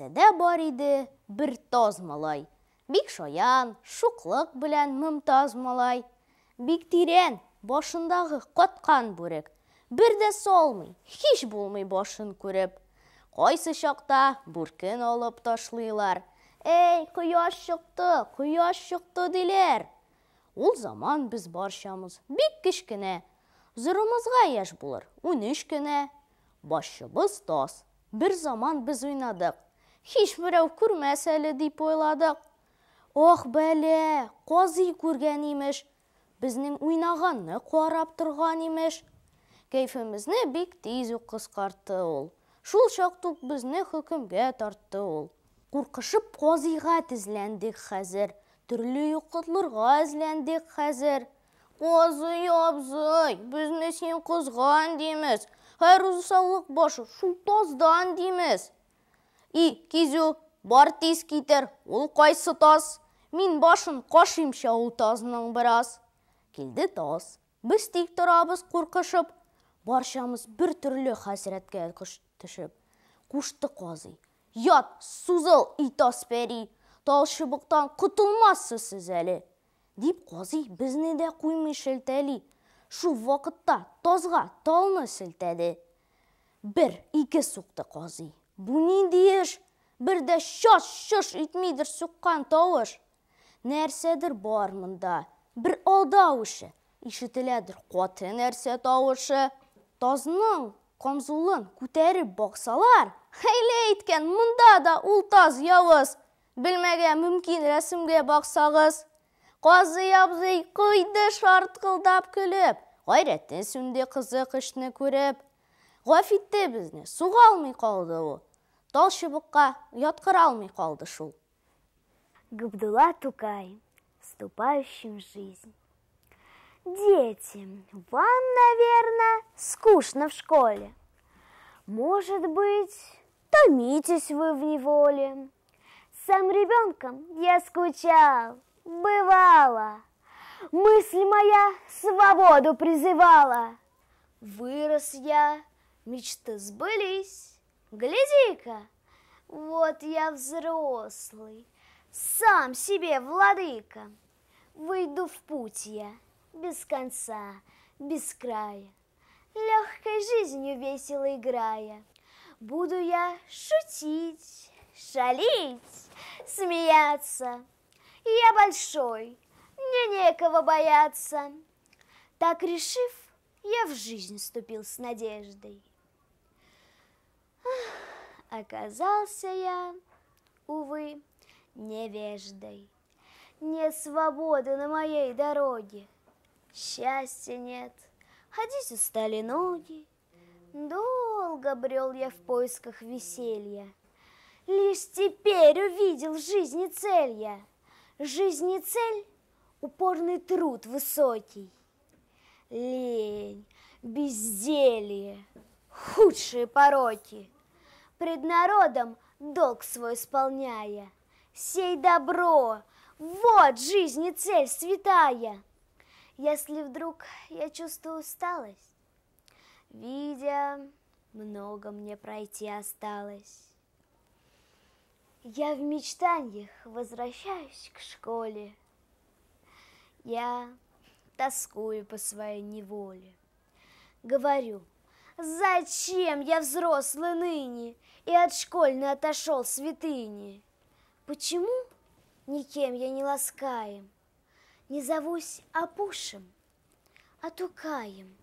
Кісіде бар бір тоз малай. Бик шаян, шуқлық білән мұмтаз малай. Бик тирен, башындағы қатқан бүрек. Бірде солмый, хиш болмай башын көріп. Қойсы шақта бүркен алып ташлыйлар. Эй, құяш шықты, құяш шықты дилер. Ол заман біз баршамыз бик кішкене. Зұрымызға яш болыр, үніш кіне. Башыбыз тос. Бір заман біз ойнадық. Хиш біреу көрмәсәлі деп ойладық. Ох, бәле, қозый көрген имеш. Біздің ойнағанны қуарап тұрған имеш. Кейфімізні бек тез қысқартты ол. Шул шақтық бізді хүкімге тартты ол. Қорқышып қозыйға тізләндік қазір. Түрлі ұқытлырға әзләндік қазір. Қозый абзай, бізні сен қызған дейміз. Әр ұзысаулық шул дейміз и кизю бартис кетер ол қайсы тас мен башын қашимша ол тазынан біраз келді тас біз тек тұрабыз қорқышып баршамыз бір түрлі хәсіретке түшіп қушты қозы ұят сузыл и тас бәрі талшыбықтан құтылмассыз сіз әлі деп қозы бізні де қоймай шілтәли шу вақытта тозға талны сілтеді бір екі суқты қозы Бұ ненде еш? Бірді шаш-шыш үйтмейдір сұққан тауыш. Нәрседір бар мұнда, бір алдауышы, ишітіләдір қуаты нәрсе тауышы. Тазының қамзулын көтеріп бақсалар, хейле еткен мұнда да ұл таз яуыз. Білмеге мүмкін рәсімге бақсағыз. Қазы ябзый қойды шартқылдап күліп, ғайреттен сүнде қызық ішіні көріп. Ғафитте бізне суға алмай қалды тал шыбыққа ұятқыра алмай қалды шул габдулла тукай вступающим в жизнь дети вам наверное скучно в школе может быть томитесь вы в неволе сам ребенком я скучал бывало мысль моя свободу призывала вырос я мечты сбылись Гляди-ка, вот я взрослый, сам себе владыка. Выйду в путь я, без конца, без края, Легкой жизнью весело играя. Буду я шутить, шалить, смеяться. Я большой, мне некого бояться. Так решив, я в жизнь вступил с надеждой. Оказался я, увы, невеждой. Нет свободы на моей дороге, счастья нет, ходить устали ноги. Долго брел я в поисках веселья, Лишь теперь увидел в жизни цель я. Жизни цель — упорный труд высокий, Лень, безделье — худшие пороки. Пред народом долг свой исполняя, сей добро, вот жизни цель святая. Если вдруг я чувствую усталость, видя, много мне пройти осталось. Я в мечтаниях возвращаюсь к школе. Я тоскую по своей неволе. Говорю – Зачем я взрослый ныне и от школьной отошел святыни? Почему никем я не ласкаем, не зовусь опушим, а тукаем?